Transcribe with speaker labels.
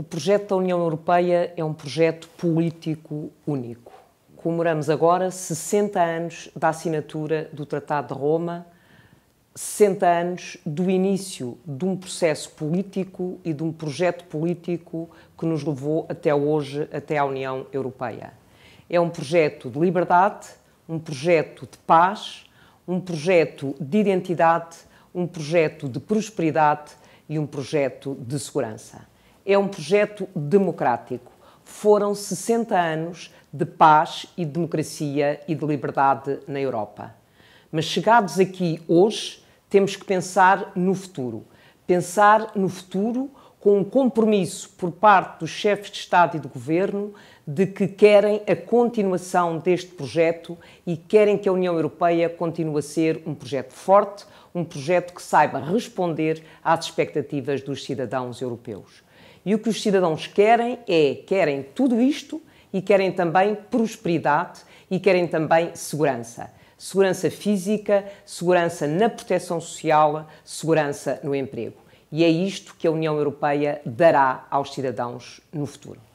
Speaker 1: O projeto da União Europeia é um projeto político único. Comemoramos agora 60 anos da assinatura do Tratado de Roma, 60 anos do início de um processo político e de um projeto político que nos levou até hoje, até à União Europeia. É um projeto de liberdade, um projeto de paz, um projeto de identidade, um projeto de prosperidade e um projeto de segurança é um projeto democrático. Foram 60 anos de paz e democracia e de liberdade na Europa. Mas chegados aqui hoje, temos que pensar no futuro. Pensar no futuro com um compromisso por parte dos chefes de Estado e de Governo de que querem a continuação deste projeto e querem que a União Europeia continue a ser um projeto forte, um projeto que saiba responder às expectativas dos cidadãos europeus. E o que os cidadãos querem é, querem tudo isto e querem também prosperidade e querem também segurança. Segurança física, segurança na proteção social, segurança no emprego. E é isto que a União Europeia dará aos cidadãos no futuro.